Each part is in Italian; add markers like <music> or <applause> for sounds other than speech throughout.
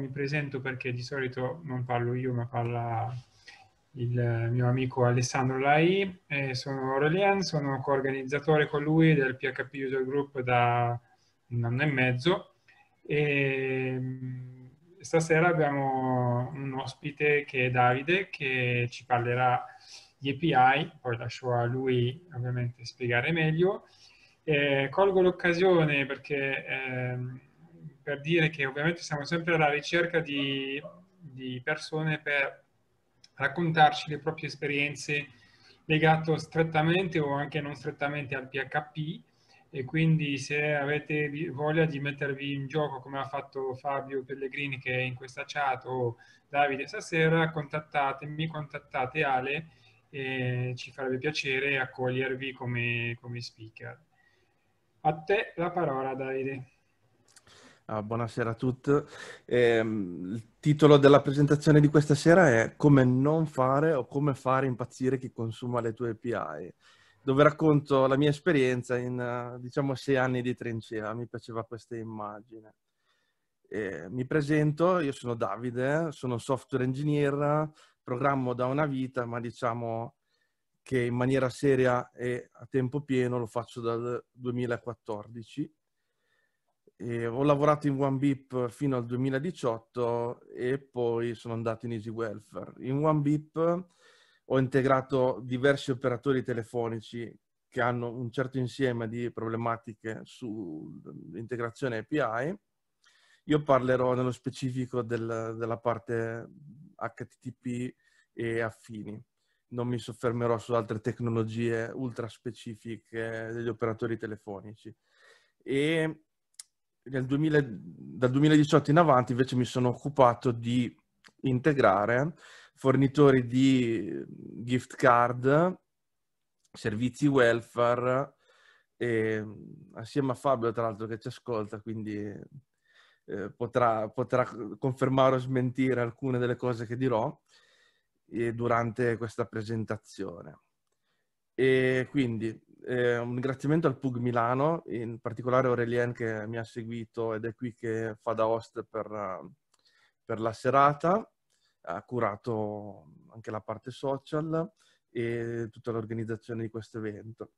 mi presento perché di solito non parlo io ma parla il mio amico Alessandro Lai, sono Aurelien, sono coorganizzatore con lui del PHP User Group da un anno e mezzo e mm, stasera abbiamo un ospite che è Davide che ci parlerà di API, poi lascio a lui ovviamente spiegare meglio. E colgo l'occasione perché... Ehm, per dire che ovviamente siamo sempre alla ricerca di, di persone per raccontarci le proprie esperienze legate strettamente o anche non strettamente al PHP e quindi se avete voglia di mettervi in gioco come ha fatto Fabio Pellegrini che è in questa chat o Davide stasera, contattatemi, contattate Ale e ci farebbe piacere accogliervi come, come speaker. A te la parola Davide. Ah, buonasera a tutti. Eh, il titolo della presentazione di questa sera è Come non fare o come fare impazzire chi consuma le tue API, dove racconto la mia esperienza in eh, diciamo sei anni di trincea. Mi piaceva questa immagine. Eh, mi presento, io sono Davide, sono software engineer, programmo da una vita, ma diciamo che in maniera seria e a tempo pieno lo faccio dal 2014 e ho lavorato in One Beep fino al 2018 e poi sono andato in Easy Welfare. In One Beep ho integrato diversi operatori telefonici che hanno un certo insieme di problematiche sull'integrazione API. Io parlerò nello specifico del, della parte HTTP e affini. Non mi soffermerò su altre tecnologie ultra specifiche degli operatori telefonici. E nel 2000, dal 2018 in avanti invece mi sono occupato di integrare fornitori di gift card, servizi welfare e assieme a Fabio tra l'altro che ci ascolta, quindi eh, potrà, potrà, confermare o smentire alcune delle cose che dirò eh, durante questa presentazione. E quindi eh, un ringraziamento al Pug Milano, in particolare Aurelien che mi ha seguito ed è qui che fa da host per, ehm, per la serata, ha curato anche la parte social e tutta l'organizzazione di questo evento.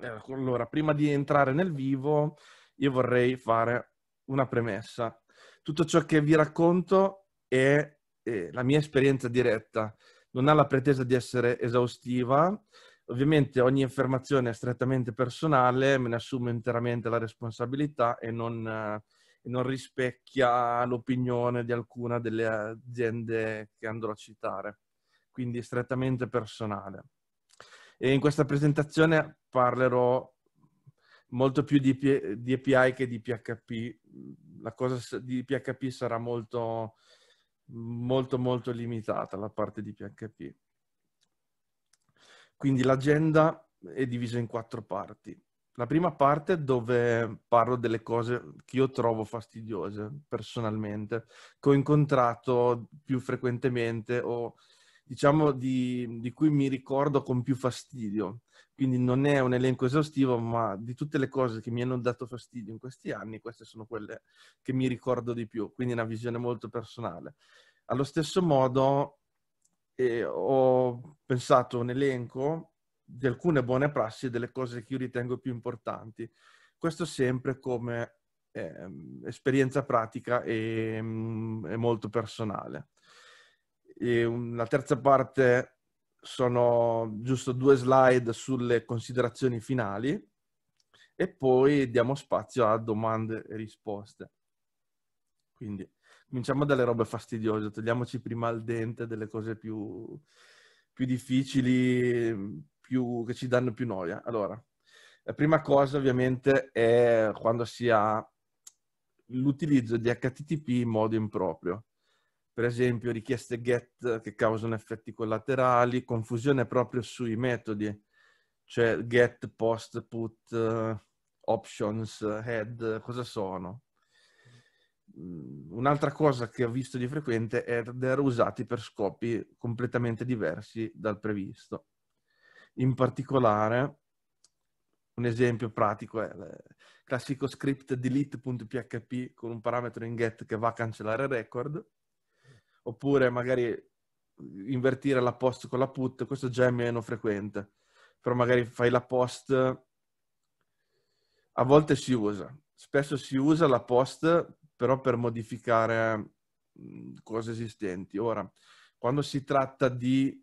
Ecco, allora, prima di entrare nel vivo, io vorrei fare una premessa. Tutto ciò che vi racconto è, è eh, la mia esperienza diretta, non ha la pretesa di essere esaustiva, Ovviamente ogni affermazione è strettamente personale, me ne assumo interamente la responsabilità e non, eh, non rispecchia l'opinione di alcuna delle aziende che andrò a citare, quindi è strettamente personale. E in questa presentazione parlerò molto più di, di, API che di PHP. La cosa di PHP sarà molto, molto, molto limitata, la parte di PHP. Quindi l'agenda è divisa in quattro parti. La prima parte dove parlo delle cose che io trovo fastidiose personalmente, che ho incontrato più frequentemente o diciamo di, di cui mi ricordo con più fastidio. Quindi non è un elenco esaustivo, ma di tutte le cose che mi hanno dato fastidio in questi anni, queste sono quelle che mi ricordo di più, quindi una visione molto personale. Allo stesso modo e ho pensato un elenco di alcune buone prassi e delle cose che io ritengo più importanti. Questo sempre come eh, esperienza pratica e, mm, e molto personale. E la terza parte sono giusto due slide sulle considerazioni finali e poi diamo spazio a domande e risposte. Quindi cominciamo dalle robe fastidiose, togliamoci prima al dente delle cose più, più difficili, più, che ci danno più noia. Allora, la prima cosa ovviamente è quando si ha l'utilizzo di HTTP in modo improprio. Per esempio richieste GET che causano effetti collaterali, confusione proprio sui metodi, cioè GET, POST, PUT, options, head, cosa sono? Mhmm, un'altra cosa che ho visto di frequente è RDR usati per scopi completamente diversi dal previsto. In particolare, un esempio pratico è il classico script delete.php con un parametro in get che va a cancellare il record, oppure magari invertire la post con la put, questo già è meno frequente, però magari fai la post, a volte si usa, spesso si usa la post però per modificare mm, cose esistenti. Ora, quando si tratta di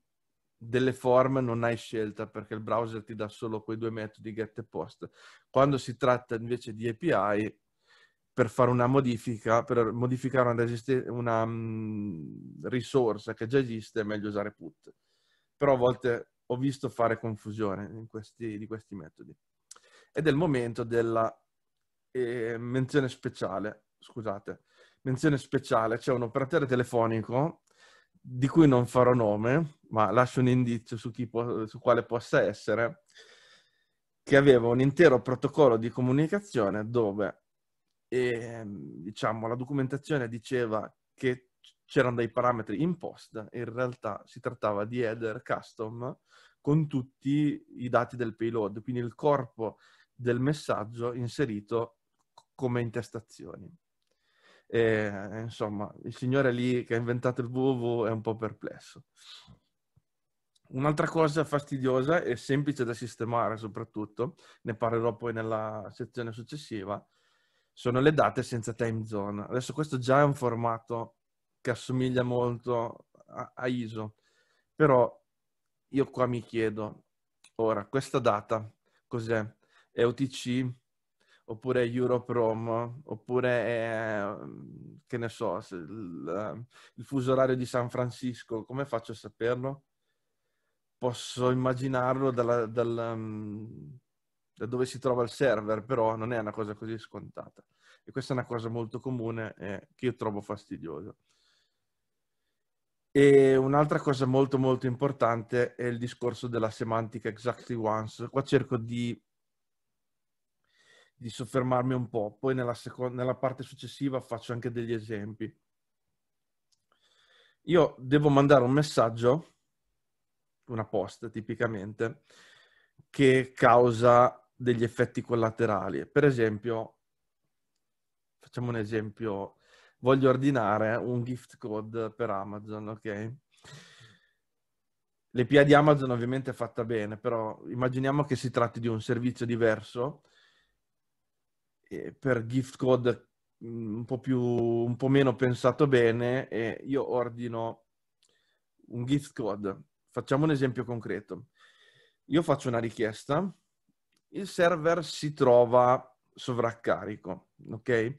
delle form non hai scelta perché il browser ti dà solo quei due metodi get e post. Quando si tratta invece di API, per fare una modifica, per modificare una, una um, risorsa che già esiste, è meglio usare put. Però a volte ho visto fare confusione questi, di questi metodi. Ed è il momento della eh, menzione speciale scusate, menzione speciale, c'è un operatore telefonico di cui non farò nome, ma lascio un indizio su, po- su quale possa essere, che aveva un intero protocollo di comunicazione dove eh, diciamo, la documentazione diceva che c'erano dei parametri in post in realtà si trattava di header custom con tutti i dati del payload, quindi il corpo del messaggio inserito come intestazioni. E, insomma, il signore lì che ha inventato il WoW è un po' perplesso. Un'altra cosa fastidiosa e semplice da sistemare soprattutto, ne parlerò poi nella sezione successiva, sono le date senza time zone. Adesso questo già è un formato che assomiglia molto a, a ISO, però io qua mi chiedo, ora, questa data cos'è? È UTC? oppure Europrom, oppure eh, che ne so, il, il, fuso orario di San Francisco, come faccio a saperlo? Posso immaginarlo dalla, dalla, ehm, da dove si trova il server, però non è una cosa così scontata. E questa è una cosa molto comune eh, che io trovo fastidiosa. E un'altra cosa molto molto importante è il discorso della semantica exactly once. Qua cerco di di soffermarmi un po', poi nella, seconda, nella parte successiva faccio anche degli esempi. Io devo mandare un messaggio, una post tipicamente, che causa degli effetti collaterali. Per esempio, facciamo un esempio, voglio ordinare un gift code per Amazon, ok? L'API di Amazon ovviamente è fatta bene, però immaginiamo che si tratti di un servizio diverso per gift code mm, un po, più, un po' meno pensato bene e io ordino un gift code. Facciamo un esempio concreto. Io faccio una richiesta, il server si trova sovraccarico, ok?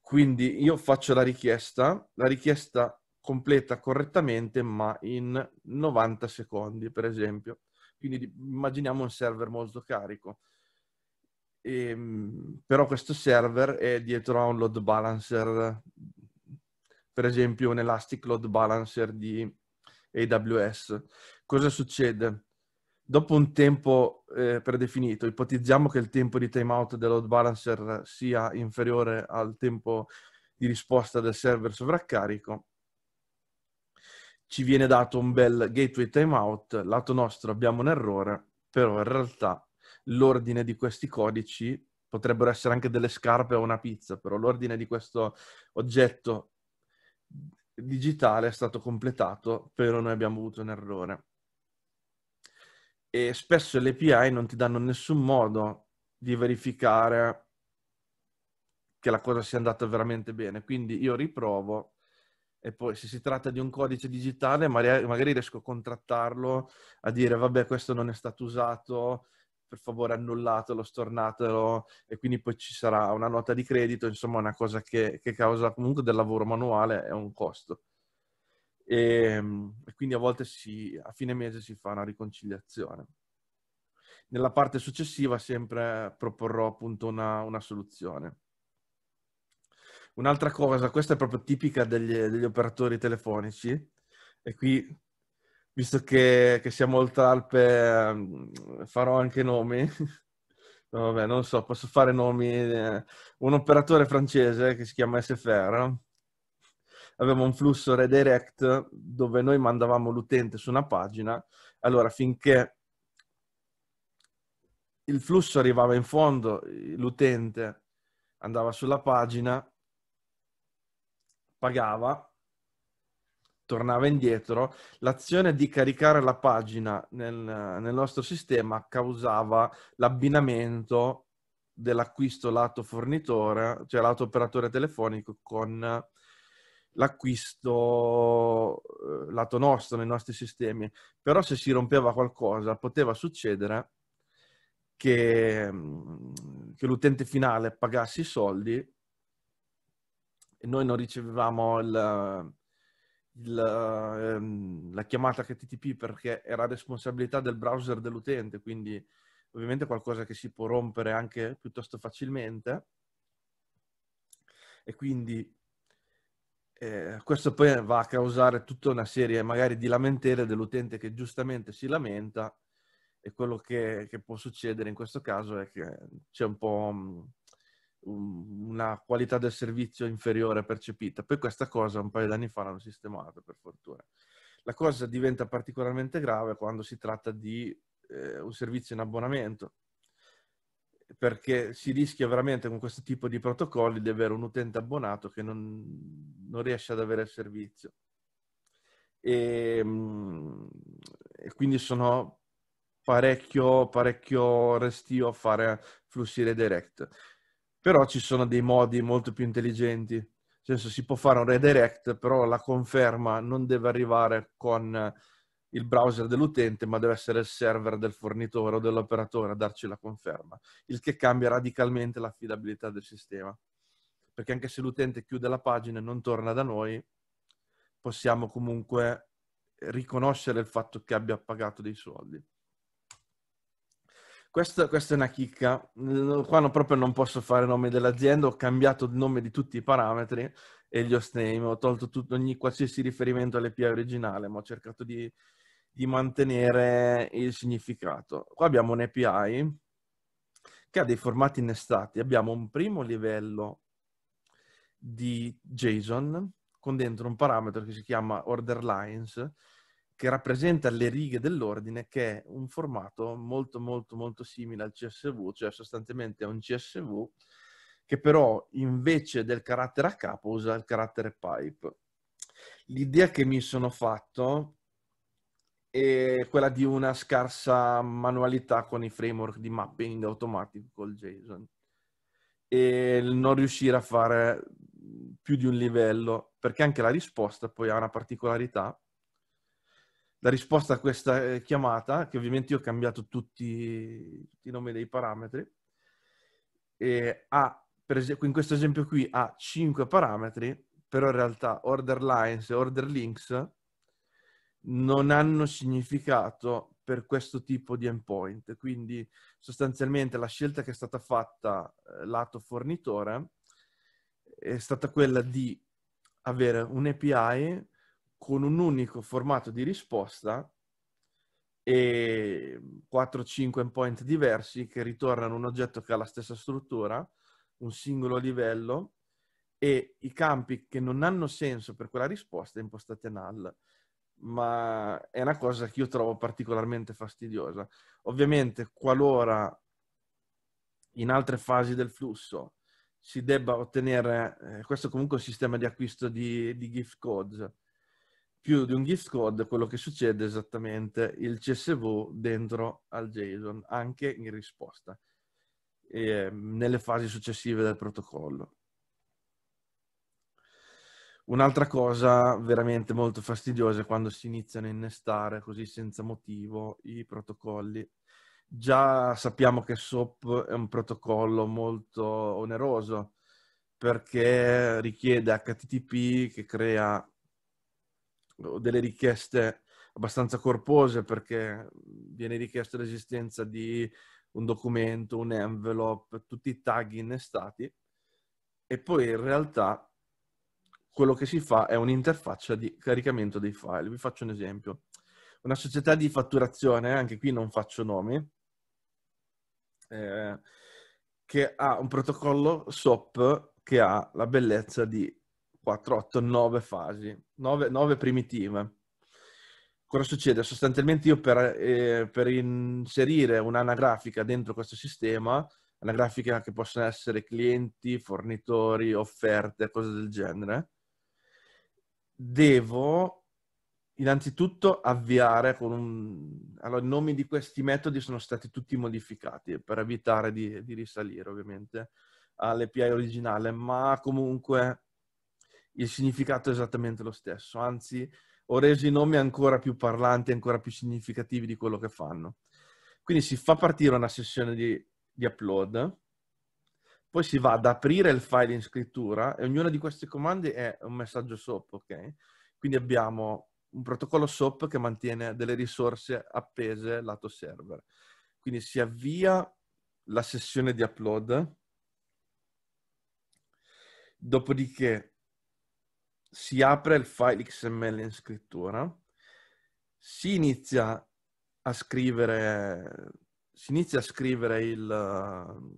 Quindi io faccio la richiesta, la richiesta completa correttamente ma in 90 secondi, per esempio. Quindi immaginiamo un server molto carico Ehm, però questo server è dietro a un load balancer, per esempio un Elastic Load Balancer di AWS. Cosa succede? Dopo un tempo eh, predefinito, ipotizziamo che il tempo di timeout del load balancer sia inferiore al tempo di risposta del server sovraccarico, ci viene dato un bel gateway timeout, lato nostro abbiamo un errore, però in realtà l'ordine di questi codici potrebbero essere anche delle scarpe o una pizza, però l'ordine di questo oggetto digitale è stato completato, però noi abbiamo avuto un errore. E spesso le API non ti danno nessun modo di verificare che la cosa sia andata veramente bene. Quindi io riprovo e poi se si tratta di un codice digitale magari riesco a contrattarlo, a dire vabbè questo non è stato usato, per favore annullatelo, stornatelo e quindi poi ci sarà una nota di credito, insomma una cosa che, che causa comunque del lavoro manuale, è un costo. E, ehm, e quindi a volte si, a fine mese si fa una riconciliazione. Nella parte successiva sempre proporrò appunto una, una soluzione. Un'altra cosa, questa è proprio tipica degli, degli operatori telefonici, e qui visto che, che siamo oltre Alpe, ehm, farò anche nomi. <laughs> No, vabbè, non so, posso fare nomi. Eh, un operatore francese che si chiama SFR aveva un flusso redirect dove noi mandavamo l'utente su una pagina. Allora, finché il flusso arrivava in fondo, l'utente andava sulla pagina, pagava tornava indietro, l'azione di caricare la pagina nel, nel nostro sistema causava l'abbinamento dell'acquisto lato fornitore, cioè lato operatore telefonico, con l'acquisto eh, lato nostro nei nostri sistemi. Però se si rompeva qualcosa poteva succedere che, mm, che l'utente finale pagasse i soldi e noi non ricevevamo il, la, ehm, la chiamata HTTP perché era responsabilità del browser dell'utente, quindi ovviamente qualcosa che si può rompere anche piuttosto facilmente. E quindi eh, questo poi va a causare tutta una serie magari di lamentele dell'utente che giustamente si lamenta e quello che, che può succedere in questo caso è che c'è un po' una qualità del servizio inferiore percepita. Poi questa cosa un paio d'anni fa l'hanno sistemata, per fortuna. La cosa diventa particolarmente grave quando si tratta di eh, un servizio in abbonamento, perché si rischia veramente con questo tipo di protocolli di avere un utente abbonato che non, non riesce ad avere il servizio. E, ehm, e quindi sono parecchio, parecchio restio a fare flussi redirect però ci sono dei modi molto più intelligenti. Nel senso, si può fare un redirect, però la conferma non deve arrivare con il browser dell'utente, ma deve essere il server del fornitore o dell'operatore a darci la conferma, il che cambia radicalmente l'affidabilità del sistema. Perché anche se l'utente chiude la pagina e non torna da noi, possiamo comunque riconoscere il fatto che abbia pagato dei soldi. Questa, questa, è una chicca. Qua non, proprio non posso fare nome dell'azienda, ho cambiato il nome di tutti i parametri e gli host name, ho tolto tutto, ogni, qualsiasi riferimento all'API originale, ma ho cercato di, di mantenere il significato. Qua abbiamo un API che ha dei formati innestati. Abbiamo un primo livello di JSON con dentro un parametro che si chiama order lines, che rappresenta le righe dell'ordine, che è un formato molto molto molto simile al CSV, cioè sostanzialmente è un CSV che però invece del carattere a capo usa il carattere pipe. L'idea che mi sono fatto è quella di una scarsa manualità con i framework di mapping automatico col JSON e non riuscire a fare più di un livello, perché anche la risposta poi ha una particolarità la risposta a questa eh, chiamata, che ovviamente io ho cambiato tutti, tutti i nomi dei parametri, e ha, esempio, in questo esempio qui ha 5 parametri, però in realtà order lines e order links non hanno significato per questo tipo di endpoint. Quindi sostanzialmente la scelta che è stata fatta eh, lato fornitore è stata quella di avere un API con un unico formato di risposta e 4-5 endpoint diversi che ritornano un oggetto che ha la stessa struttura, un singolo livello e i campi che non hanno senso per quella risposta impostati a null. Ma è una cosa che io trovo particolarmente fastidiosa. Ovviamente, qualora in altre fasi del flusso si debba ottenere, eh, questo comunque è un sistema di acquisto di, di gift codes, più di un gift code quello che succede è esattamente il CSV dentro al JSON, anche in risposta, eh, nelle fasi successive del protocollo. Un'altra cosa veramente molto fastidiosa è quando si iniziano a innestare così senza motivo i protocolli. Già sappiamo che SOP è un protocollo molto oneroso perché richiede HTTP che crea delle richieste abbastanza corpose perché viene richiesta l'esistenza di un documento, un envelope, tutti i tag innestati e poi in realtà quello che si fa è un'interfaccia di caricamento dei file. Vi faccio un esempio. Una società di fatturazione, anche qui non faccio nomi, eh, che ha un protocollo SOP che ha la bellezza di 4, 8, 9 fasi, 9, 9 primitive. Cosa succede? Sostanzialmente io per, eh, per inserire un'anagrafica dentro questo sistema, anagrafica che possono essere clienti, fornitori, offerte, cose del genere, devo innanzitutto avviare con un... Allora, i nomi di questi metodi sono stati tutti modificati per evitare di, di risalire ovviamente all'API originale, ma comunque il significato è esattamente lo stesso, anzi ho reso i nomi ancora più parlanti, ancora più significativi di quello che fanno. Quindi si fa partire una sessione di, di upload, poi si va ad aprire il file in scrittura e ognuna di queste comandi è un messaggio SOP, ok? Quindi abbiamo un protocollo SOP che mantiene delle risorse appese lato server. Quindi si avvia la sessione di upload, dopodiché si apre il file XML in scrittura, si inizia a scrivere, si inizia a scrivere il,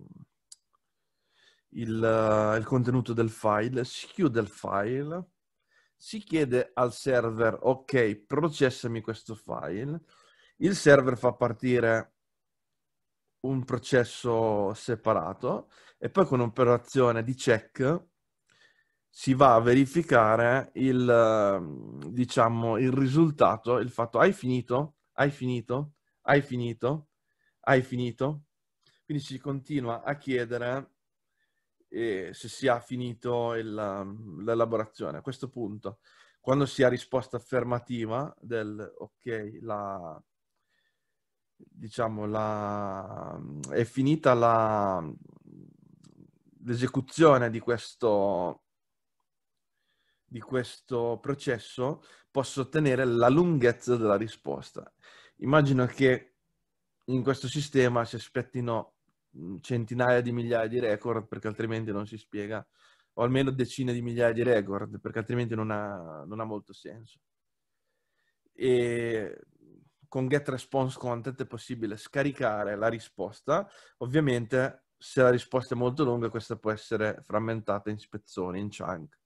il, il contenuto del file, si chiude il file, si chiede al server, ok, processami questo file, il server fa partire un processo separato e poi con un'operazione di check si va a verificare il, ehm, diciamo, il risultato, il fatto hai finito, hai finito, hai finito, hai finito. Quindi si continua a chiedere eh, se si ha finito il, ehm, l'elaborazione. A questo punto, quando si ha risposta affermativa del ok, la, diciamo, la, è finita la, l'esecuzione di questo di questo processo posso ottenere la lunghezza della risposta. Immagino che in questo sistema si aspettino mm, centinaia di migliaia di record perché altrimenti non si spiega, o almeno decine di migliaia di record perché altrimenti non ha, non ha molto senso. E con get response content è possibile scaricare la risposta, ovviamente se la risposta è molto lunga questa può essere frammentata in spezzoni, in chunk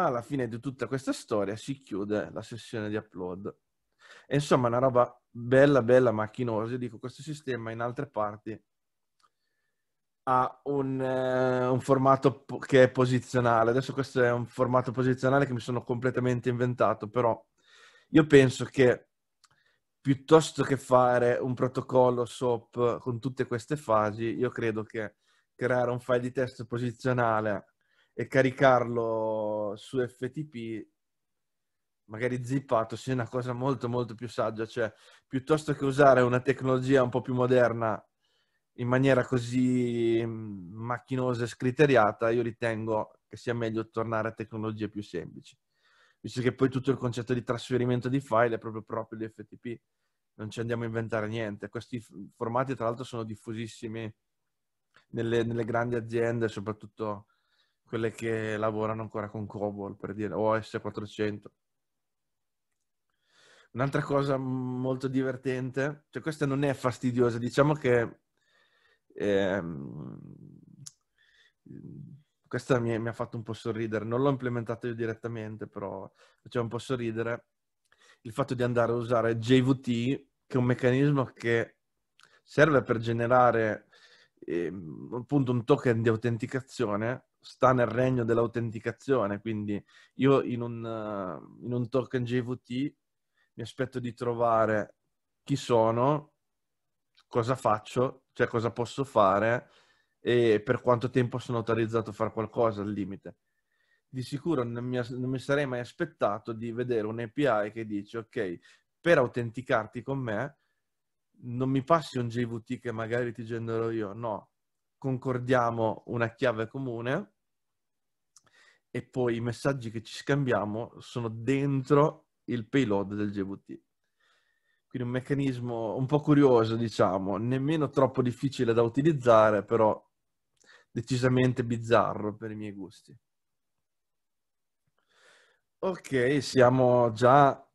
alla fine di tutta questa storia si chiude la sessione di upload. E insomma, una roba bella, bella macchinosa. Io dico, questo sistema in altre parti ha un, eh, un, formato che è posizionale. Adesso questo è un formato posizionale che mi sono completamente inventato, però io penso che piuttosto che fare un protocollo SOP con tutte queste fasi, io credo che creare un file di testo posizionale e caricarlo su FTP magari zippato sia una cosa molto molto più saggia, cioè piuttosto che usare una tecnologia un po' più moderna in maniera così mm, macchinosa e scriteriata, io ritengo che sia meglio tornare a tecnologie più semplici, visto che poi tutto il concetto di trasferimento di file è proprio proprio di FTP, non ci andiamo a inventare niente. Questi formati tra l'altro sono diffusissimi nelle, nelle grandi aziende, soprattutto quelle che lavorano ancora con COBOL, per dire, o S400. Un'altra cosa molto divertente, cioè questa non è fastidiosa, diciamo che ehm, questa mi, mi, ha fatto un po' sorridere, non l'ho implementata io direttamente, però faceva un po' sorridere il fatto di andare a usare JVT, che è un meccanismo che serve per generare ehm, appunto un token di autenticazione sta nel regno dell'autenticazione, quindi io in un, in un token JVT mi aspetto di trovare chi sono, cosa faccio, cioè cosa posso fare e per quanto tempo sono autorizzato a fare qualcosa al limite. Di sicuro non mi, non mi sarei mai aspettato di vedere un API che dice ok, per autenticarti con me non mi passi un JVT che magari ti genero io, no, concordiamo una chiave comune e poi i messaggi che ci scambiamo sono dentro il payload del GVT. Quindi un meccanismo un po' curioso, diciamo, nemmeno troppo difficile da utilizzare, però decisamente bizzarro per i miei gusti. Ok, siamo già,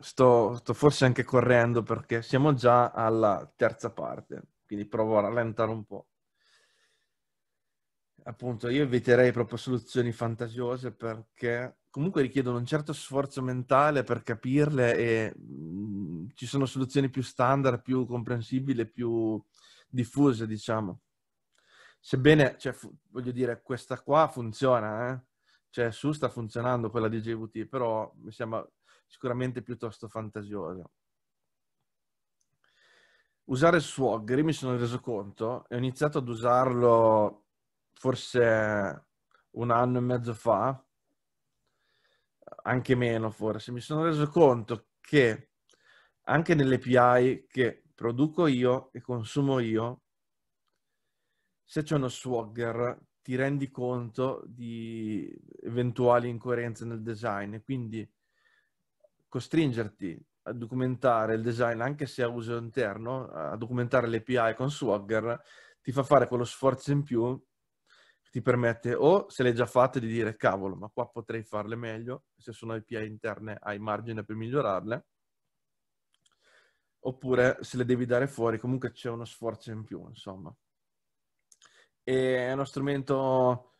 sto, sto forse anche correndo perché siamo già alla terza parte, quindi provo a rallentare un po' appunto io eviterei proprio soluzioni fantasiose perché comunque richiedono un certo sforzo mentale per capirle e mm, ci sono soluzioni più standard, più comprensibili, più diffuse, diciamo. Sebbene, cioè, fu- voglio dire, questa qua funziona, eh? cioè su sta funzionando quella di JVT, però mi sembra sicuramente piuttosto fantasiosa. Usare Swag, io mi sono reso conto, e ho iniziato ad usarlo forse un anno e mezzo fa, anche meno forse, mi sono reso conto che anche nelle API che produco io e consumo io, se c'è uno swagger ti rendi conto di eventuali incoerenze nel design e quindi costringerti a documentare il design anche se a uso interno, a documentare l'API con swagger ti fa fare quello sforzo in più ti permette o se l'hai già fatte di dire cavolo, ma qua potrei farle meglio, se sono API interne hai margine per migliorarle, oppure se le devi dare fuori comunque c'è uno sforzo in più, insomma. E è uno strumento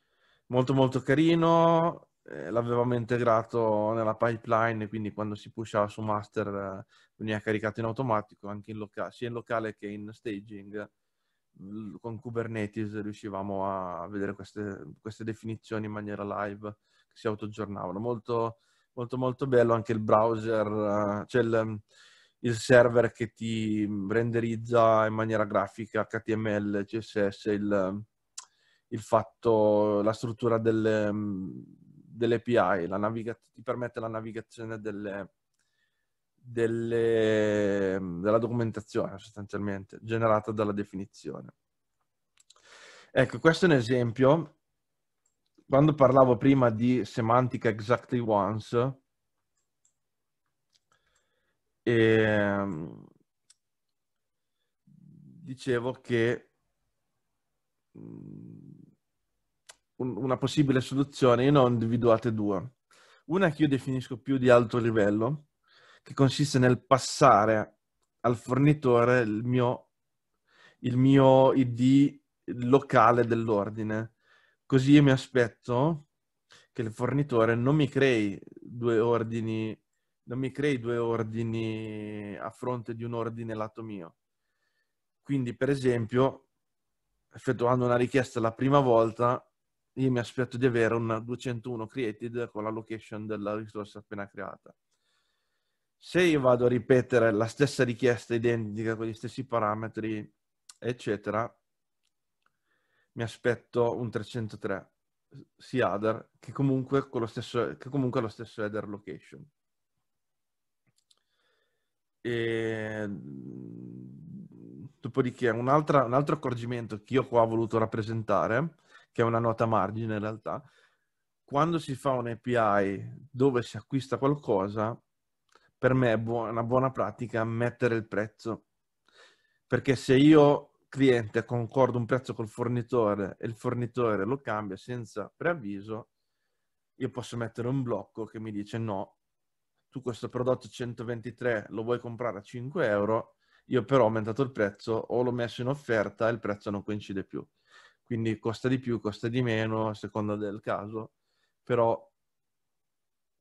molto molto carino, eh, l'avevamo integrato nella pipeline, quindi quando si pushava su master eh, veniva caricato in automatico, anche in loca- sia in locale che in staging con Kubernetes riuscivamo a vedere queste, queste definizioni in maniera live che si autoaggiornavano. Molto, molto, molto bello anche il browser, eh, cioè il, il server che ti renderizza in maniera grafica HTML, CSS, il, il fatto, la struttura delle, mm, delle API, la naviga- ti permette la navigazione delle, delle, della documentazione sostanzialmente generata dalla definizione. Ecco, questo è un esempio. Quando parlavo prima di semantica exactly once, e, ehm, dicevo che mm, una possibile soluzione, io ne ho individuate due. Una che io definisco più di alto livello, che consiste nel passare al fornitore il mio, il mio ID locale dell'ordine. Così io mi aspetto che il fornitore non mi crei due ordini, non mi crei due ordini a fronte di un ordine lato mio. Quindi, per esempio, effettuando una richiesta la prima volta, io mi aspetto di avere un 201 created con la location della risorsa appena creata se io vado a ripetere la stessa richiesta identica con gli stessi parametri, eccetera, mi aspetto un 303 sia other che comunque, con lo stesso, che comunque lo stesso header location. E... Mm, dopodiché un, altro, un altro accorgimento che io qua ho voluto rappresentare, che è una nota margine in realtà, quando si fa un API dove si acquista qualcosa, per me è buona, una buona pratica mettere il prezzo. Perché se io, cliente, concordo un prezzo col fornitore e il fornitore lo cambia senza preavviso, io posso mettere un blocco che mi dice no, tu questo prodotto 123 lo vuoi comprare a 5 euro, io però ho aumentato il prezzo o l'ho messo in offerta e il prezzo non coincide più. Quindi costa di più, costa di meno, a seconda del caso, però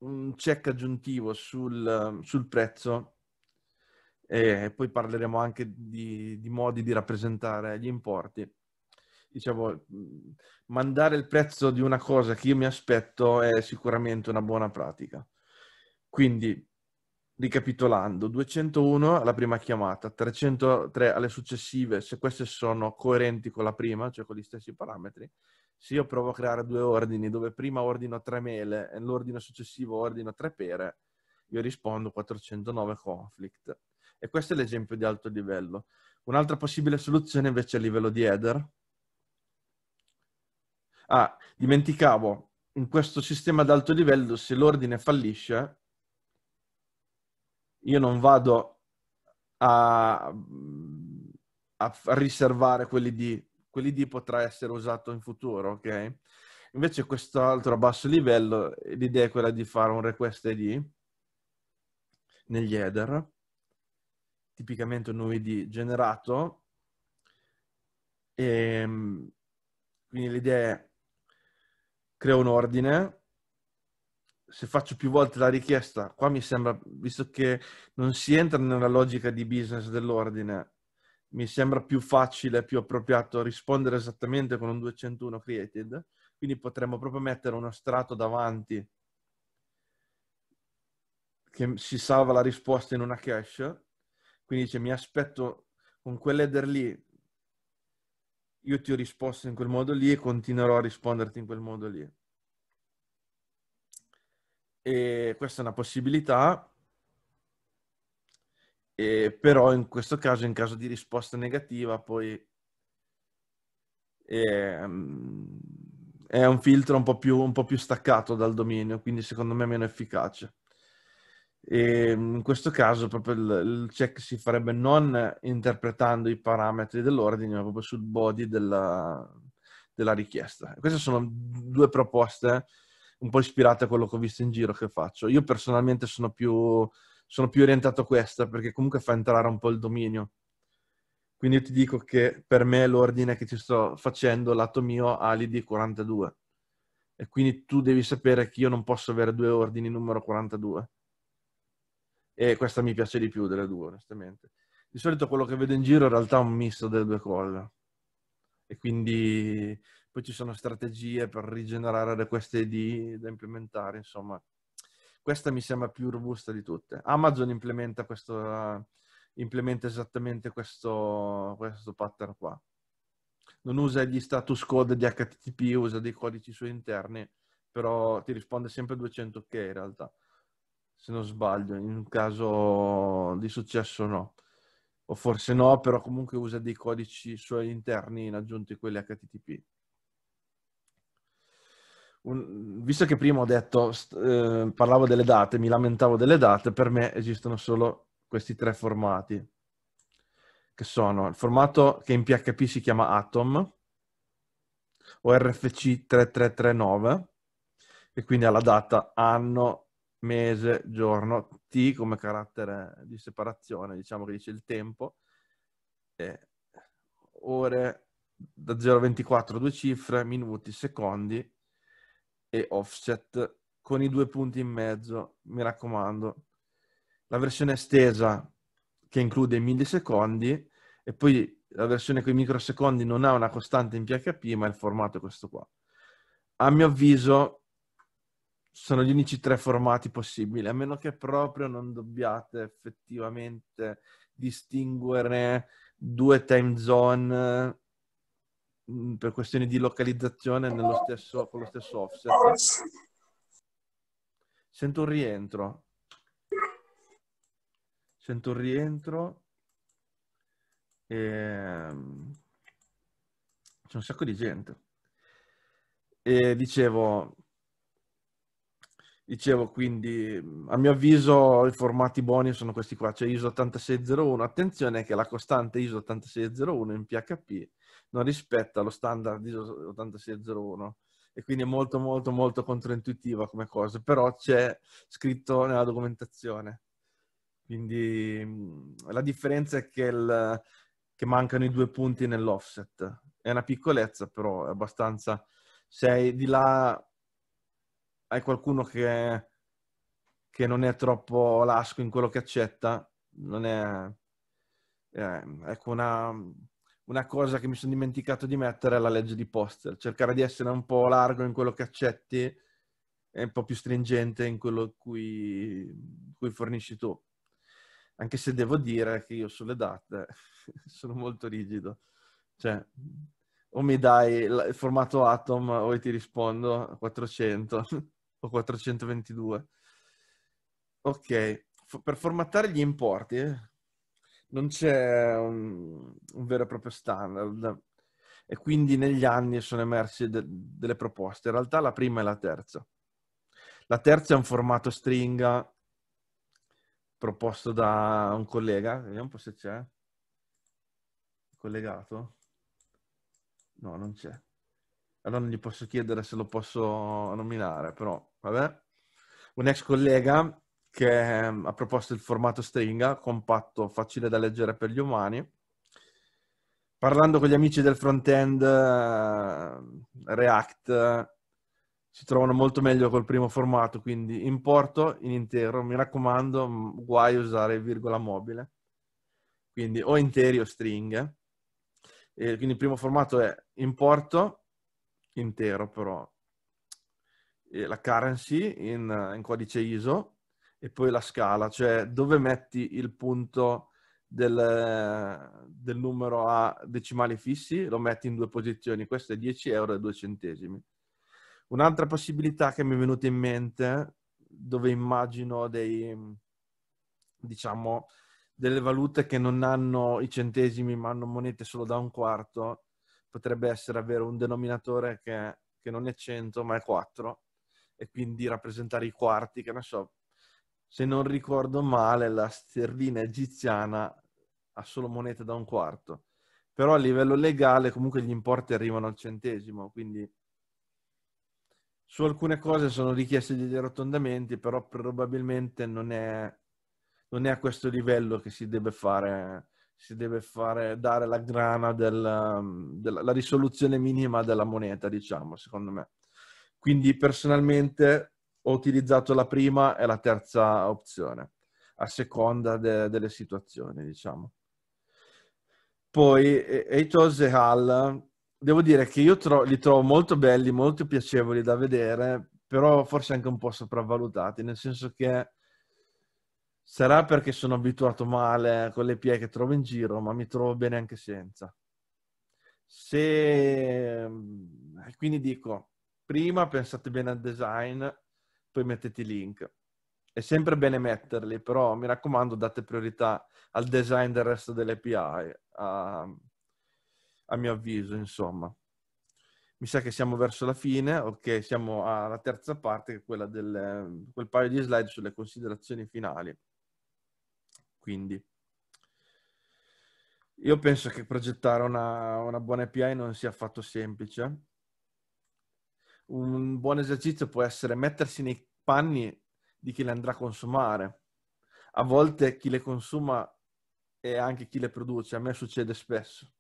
un check aggiuntivo sul, sul prezzo e poi parleremo anche di, di, modi di rappresentare gli importi. Diciamo, mandare il prezzo di una cosa che io mi aspetto è sicuramente una buona pratica. Quindi, ricapitolando, 201 alla prima chiamata, 303 alle successive, se queste sono coerenti con la prima, cioè con gli stessi parametri, se io provo a creare due ordini dove prima ordino tre mele e l'ordine successivo ordino tre pere, io rispondo 409 conflict. E questo è l'esempio di alto livello. Un'altra possibile soluzione invece è a livello di header. Ah, dimenticavo, in questo sistema ad alto livello, se l'ordine fallisce, io non vado a, a riservare quelli di quell'ID potrà essere usato in futuro, ok? Invece quest'altro a basso livello, l'idea è quella di fare un request ID negli header, tipicamente un nuovo ID generato, e ehm, quindi l'idea è creo un ordine, se faccio più volte la richiesta, qua mi sembra, visto che non si entra nella logica di business dell'ordine, mi sembra più facile, più appropriato rispondere esattamente con un 201 created, quindi potremmo proprio mettere uno strato davanti che si salva la risposta in una cache, quindi dice mi aspetto con quell'header lì, io ti ho risposto in quel modo lì e continuerò a risponderti in quel modo lì. E questa è una possibilità, e però in questo caso, in caso di risposta negativa, poi è, ehm, è un filtro un po, più, un po' più staccato dal dominio, quindi secondo me meno efficace. E mm, in questo caso proprio il, check si farebbe non interpretando i parametri dell'ordine, ma proprio sul body della, della richiesta. Queste sono due proposte eh, un po' ispirate a quello che ho visto in giro che faccio. Io personalmente sono più sono più orientato a questa perché comunque fa entrare un po' il dominio. Quindi io ti dico che per me l'ordine che ti sto facendo, lato mio, ha l'ID 42. E quindi tu devi sapere che io non posso avere due ordini numero 42. E questa mi piace di più delle due, onestamente. Di solito quello che vedo in giro in realtà è un misto delle due cose. E quindi poi ci sono strategie per rigenerare queste ID da implementare, insomma, questa mi sembra più robusta di tutte. Amazon implementa, questo, implementa esattamente questo, questo pattern qua. Non usa gli status code di HTTP, usa dei codici suoi interni, però ti risponde sempre 200 ok in realtà, se non sbaglio, in un caso di successo no. O forse no, però comunque usa dei codici suoi interni in aggiunti quelli HTTP un, visto che prima ho detto, eh, parlavo delle date, mi lamentavo delle date, per me esistono solo questi tre formati, che sono il formato che in PHP si chiama Atom, o RFC 3339, e quindi ha la data, anno, mese, giorno, T come carattere di separazione, diciamo che dice il tempo, e ore da 0 a 24, due cifre, minuti, secondi, e offset con i due punti in mezzo, mi raccomando. La versione estesa che include i millisecondi e poi la versione con i microsecondi non ha una costante in PHP, ma il formato è questo qua. A mio avviso sono gli unici tre formati possibili, a meno che proprio non dobbiate effettivamente distinguere due time zone per questioni di localizzazione stesso, con lo stesso offset. Sento un rientro. Sento un rientro. E... Ehm, c'è un sacco di gente. E dicevo, Dicevo quindi, mm, a mio avviso i formati buoni sono questi qua, cioè ISO 8601. Attenzione che la costante ISO 8601 in PHP non rispetta lo standard ISO 8601 e quindi è molto molto molto controintuitiva come cosa, però c'è scritto nella documentazione. Quindi mm, la differenza è che, il, che mancano i due punti nell'offset. È una piccolezza, però è abbastanza... Sei di là hai qualcuno che, che non è troppo lasco in quello che accetta, non è... Eh, ecco, una, una cosa che mi sono dimenticato di mettere è la legge di Poster, cercare di essere un po' largo in quello che accetti e un po' più stringente in quello cui, cui fornisci tu. Anche se devo dire che io sulle date <laughs> sono molto rigido. Cioè, o mi dai il formato Atom o ti rispondo 400. <laughs> o 422. Ok, F- per formattare gli importi eh, non c'è un, un, vero e proprio standard e quindi negli anni sono emerse de- delle proposte. In realtà la prima e la terza. La terza è un formato stringa proposto da un collega, vediamo un po' se c'è. Collegato? No, non c'è allora eh, non gli posso chiedere se lo posso nominare, però vabbè. Un ex collega che ehm, ha proposto il formato stringa, compatto, facile da leggere per gli umani. Parlando con gli amici del front-end ehm, React, si trovano molto meglio col primo formato, quindi importo in intero, mi raccomando, guai usare virgola mobile. Quindi o interi o stringhe. quindi il primo formato è importo intero però, e la currency in, in, codice ISO e poi la scala, cioè dove metti il punto del, del, numero a decimali fissi, lo metti in due posizioni, questo è 10 euro e 2 centesimi. Un'altra possibilità che mi è venuta in mente, dove immagino dei, diciamo, delle valute che non hanno i centesimi ma hanno monete solo da un quarto, potrebbe essere avere un denominatore che, che non è 100 ma è 4 e quindi rappresentare i quarti, che ne so, se non ricordo male la sterlina egiziana ha solo monete da un quarto, però a livello legale comunque gli importi arrivano al centesimo, quindi su alcune cose sono richieste degli arrotondamenti, però probabilmente non è, non è a questo livello che si deve fare si deve fare, dare la grana della, ehm, della la risoluzione minima della moneta, diciamo, secondo me. Quindi personalmente ho utilizzato la prima e la terza opzione, a seconda de, delle situazioni, diciamo. Poi Eitos e Hall, devo dire che io tro- li trovo molto belli, molto piacevoli da vedere, però forse anche un po' sopravvalutati, nel senso che Sarà perché sono abituato male con le pie che trovo in giro, ma mi trovo bene anche senza. Se... Mm, eh, quindi dico, prima pensate bene al design, poi mettete i link. È sempre bene metterli, però mi raccomando date priorità al design del resto delle API, a, a mio avviso, insomma. Mi sa che siamo verso la fine, ok, siamo alla terza parte, che è quella del quel paio di slide sulle considerazioni finali. Quindi io penso che progettare una, una buona API non sia affatto semplice. Un buon esercizio può essere mettersi nei panni di chi le andrà a consumare. A volte chi le consuma e anche chi le produce, a me succede spesso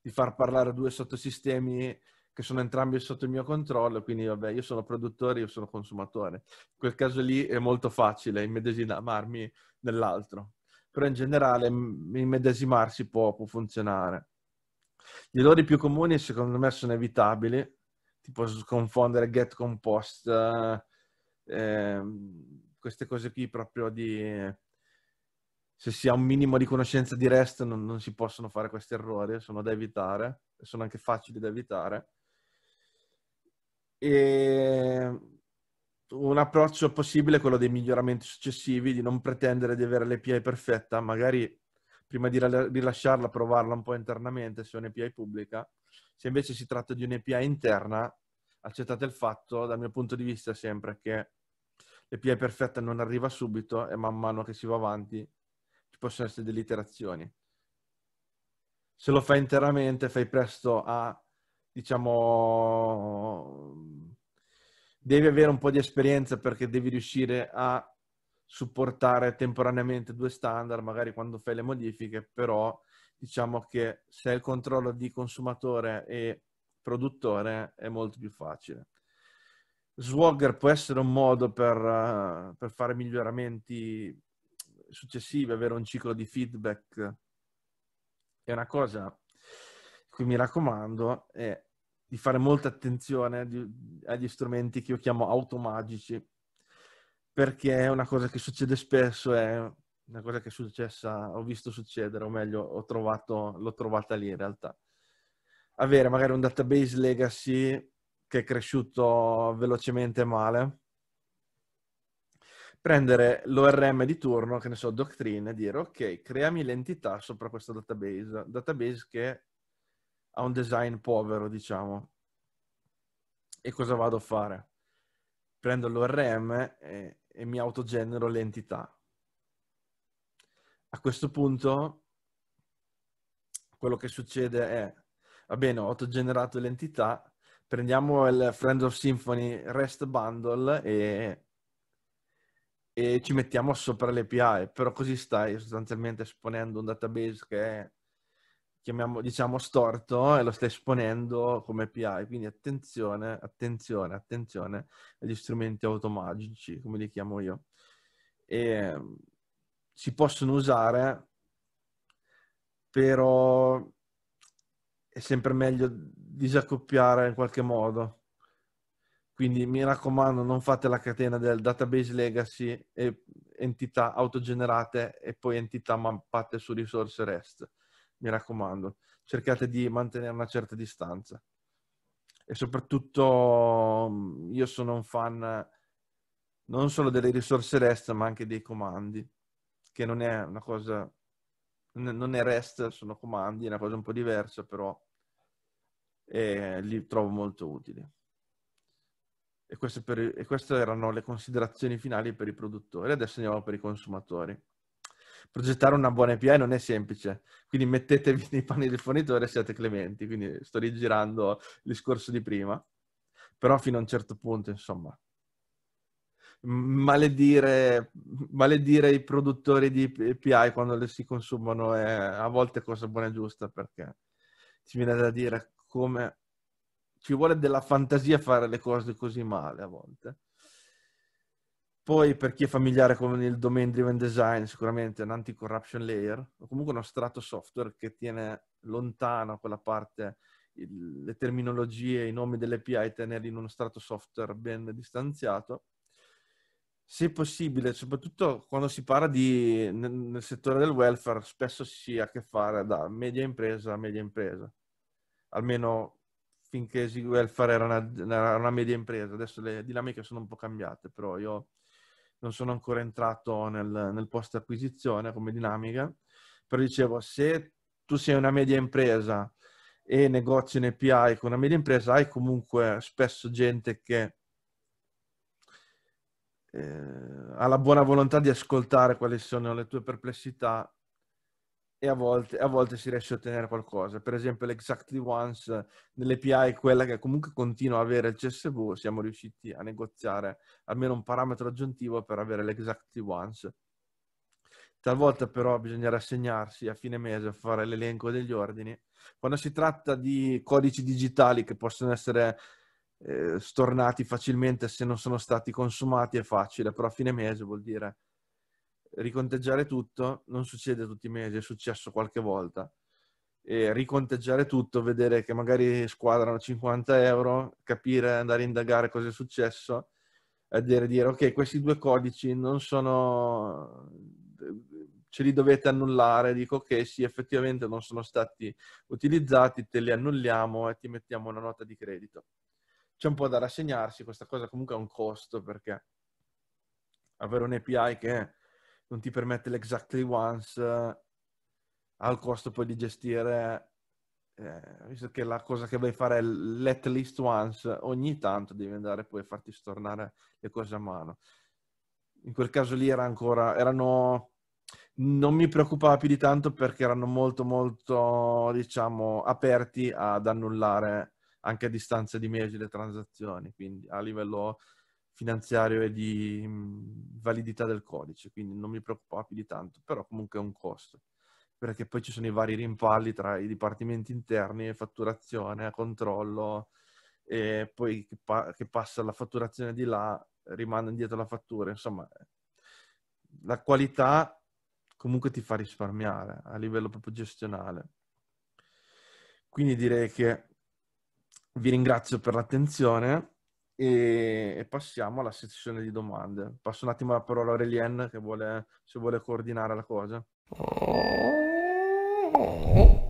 di far parlare due sottosistemi che sono entrambi sotto il mio controllo, quindi vabbè, io sono produttore, io sono consumatore. In quel caso lì è molto facile immedesimarmi nell'altro però in generale immedesimarsi può, può funzionare. Gli errori più comuni secondo me sono evitabili, tipo confondere get con post, eh, ehm, queste cose qui proprio di... Se si ha un minimo di conoscenza di REST non, non si possono fare questi errori, sono da evitare, sono anche facili da evitare. E un approccio possibile è quello dei miglioramenti successivi, di non pretendere di avere l'API perfetta, magari prima di rilasciarla provarla un po' internamente se è un'API pubblica. Se invece si tratta di un'API interna, accettate il fatto, dal mio punto di vista sempre, che l'API perfetta non arriva subito e man mano che si va avanti ci possono essere delle iterazioni. Se lo fai interamente, fai presto a, diciamo, devi avere un po' di esperienza perché devi riuscire a supportare temporaneamente due standard, magari quando fai le modifiche, però diciamo che se hai il controllo di consumatore e produttore è molto più facile. Swagger può essere un modo per, eh, per fare miglioramenti successivi, avere un ciclo di feedback. È una cosa, qui mi raccomando, è di fare molta attenzione agli strumenti che io chiamo automagici, perché è una cosa che succede spesso è una cosa che è successa, ho visto succedere, o meglio, ho trovato, l'ho trovata lì in realtà. Avere magari un database legacy che è cresciuto velocemente male, prendere l'ORM di turno, che ne so, Doctrine, e dire ok, creami l'entità sopra questo database, database che ha un design povero, diciamo. E cosa vado a fare? Prendo l'ORM e, e mi autogenero l'entità. A questo punto quello che succede è, va bene, ho autogenerato l'entità, prendiamo il Friends of Symphony REST bundle e, e ci mettiamo sopra l'API, però così stai sostanzialmente esponendo un database che è chiamiamo, diciamo, storto e lo stai esponendo come API. Quindi attenzione, attenzione, attenzione agli strumenti automagici, come li chiamo io. E ehm, si possono usare, però è sempre meglio disaccoppiare in qualche modo. Quindi mi raccomando, non fate la catena del database legacy e entità autogenerate e poi entità mappate su risorse REST mi raccomando, cercate di mantenere una certa distanza. E soprattutto mm, io sono un fan non solo delle risorse REST, ma anche dei comandi, che non è una cosa, non è REST, sono comandi, è una cosa un po' diversa, però eh, li trovo molto utili. E queste, per, e queste erano le considerazioni finali per i produttori, adesso andiamo per i consumatori progettare una buona API non è semplice, quindi mettetevi nei panni del fornitore e siate clementi, quindi sto rigirando il discorso di prima, però fino a un certo punto, insomma, Maledire, maledire, i produttori di API quando le si consumano è a volte cosa buona e giusta perché ci viene da dire come ci vuole della fantasia fare le cose così male a volte. Poi per chi è familiare con il domain driven design, sicuramente un anti-corruption layer, o comunque uno strato software che tiene lontano quella parte, il, le terminologie, i nomi delle API, tenerli in uno strato software ben distanziato. Se possibile, soprattutto quando si parla di, nel, nel settore del welfare, spesso si ha a che fare da media impresa a media impresa, almeno finché il welfare era una, era una media impresa. Adesso le dinamiche sono un po' cambiate, però io non sono ancora entrato nel, nel post acquisizione come dinamica, però dicevo, se tu sei una media impresa e negozi in API con una media impresa, hai comunque spesso gente che eh, ha la buona volontà di ascoltare quali sono le tue perplessità e a volte, a volte, si riesce a ottenere qualcosa. Per esempio l'Exactly Once nell'API, quella che comunque continua a avere il CSV, siamo riusciti a negoziare almeno un parametro aggiuntivo per avere l'Exactly Once. Talvolta però bisognerà assegnarsi a fine mese a fare l'elenco degli ordini. Quando si tratta di codici digitali che possono essere eh, stornati facilmente se non sono stati consumati è facile, però a fine mese vuol dire riconteggiare tutto non succede tutti i mesi, è successo qualche volta. E riconteggiare tutto, vedere che magari squadrano 50 euro, capire, andare a indagare cosa è successo, e dire, dire ok, questi due codici non sono, ce li dovete annullare, dico ok, sì, effettivamente non sono stati utilizzati, te li annulliamo e ti mettiamo una nota di credito. C'è un po' da rassegnarsi, questa cosa comunque ha un costo perché avere un API che non ti permette l'exactly once eh, al costo poi di gestire, eh, visto che la cosa che vuoi fare è l'at least once, ogni tanto devi andare poi a farti stornare le cose a mano. In quel caso lì era ancora, erano, non mi preoccupava più di tanto perché erano molto molto, diciamo, aperti ad annullare anche a distanza di mesi le transazioni, quindi a livello finanziario e di validità del codice, quindi non mi preoccupava più di tanto, però comunque è un costo, perché poi ci sono i vari rimpalli tra i dipartimenti interni, fatturazione, controllo, e poi che, pa- che passa la fatturazione di là, rimane indietro la fattura, insomma, la qualità comunque ti fa risparmiare a livello proprio gestionale. Quindi direi che vi ringrazio per l'attenzione e, passiamo alla sezione di domande. Passo un attimo la parola a Aurelien che vuole, se vuole coordinare la cosa. <laughs>